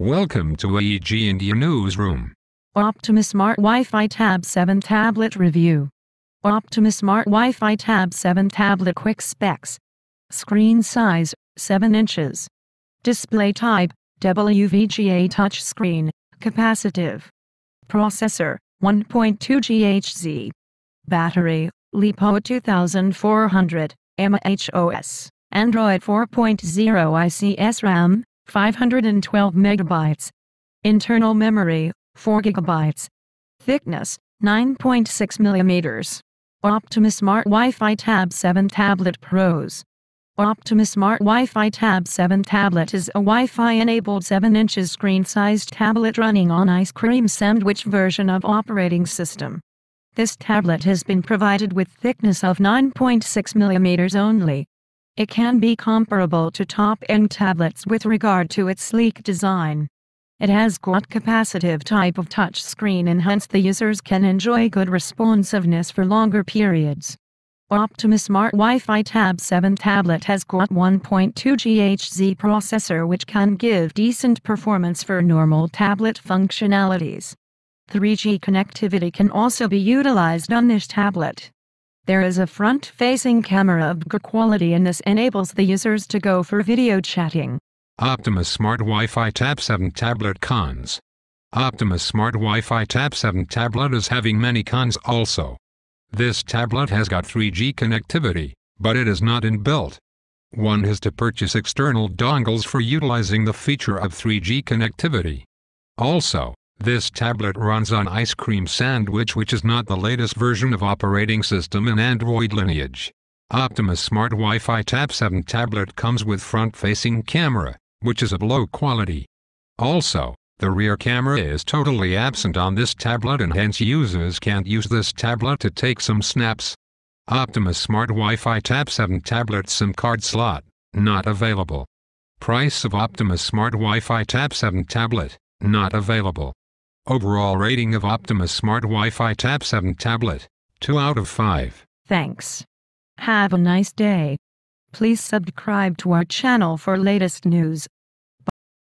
Welcome to AEG India Newsroom. Optimus Smart Wi-Fi Tab 7 Tablet Review Optimus Smart Wi-Fi Tab 7 Tablet Quick Specs Screen Size, 7 inches Display Type, WVGA Touchscreen, Capacitive Processor, 1.2 GHz Battery, LiPo 2400, MHOS, Android 4.0 ICS RAM, 512 megabytes. Internal memory, 4 gigabytes. Thickness, 9.6 millimeters. Optimus Smart Wi-Fi Tab 7 Tablet Pros. Optimus Smart Wi-Fi Tab 7 tablet is a Wi-Fi enabled 7 inches screen-sized tablet running on ice cream sandwich version of operating system. This tablet has been provided with thickness of 9.6 millimeters only. It can be comparable to top-end tablets with regard to its sleek design. It has got capacitive type of touch screen, and hence the users can enjoy good responsiveness for longer periods. Optimus Smart Wi-Fi Tab 7 tablet has got 1.2 GHz processor which can give decent performance for normal tablet functionalities. 3G connectivity can also be utilized on this tablet. There is a front-facing camera of good quality and this enables the users to go for video chatting. Optimus Smart Wi-Fi Tab 7 Tablet Cons Optimus Smart Wi-Fi Tab 7 tablet is having many cons also. This tablet has got 3G connectivity, but it is not inbuilt. One has to purchase external dongles for utilizing the feature of 3G connectivity. Also, this tablet runs on Ice Cream Sandwich which is not the latest version of operating system in Android lineage. Optimus Smart Wi-Fi Tab 7 tablet comes with front-facing camera, which is of low quality. Also, the rear camera is totally absent on this tablet and hence users can't use this tablet to take some snaps. Optimus Smart Wi-Fi Tab 7 tablet SIM card slot, not available. Price of Optimus Smart Wi-Fi Tab 7 tablet, not available. Overall rating of Optimus Smart Wi-Fi Tab 7 tablet, 2 out of 5. Thanks. Have a nice day. Please subscribe to our channel for latest news.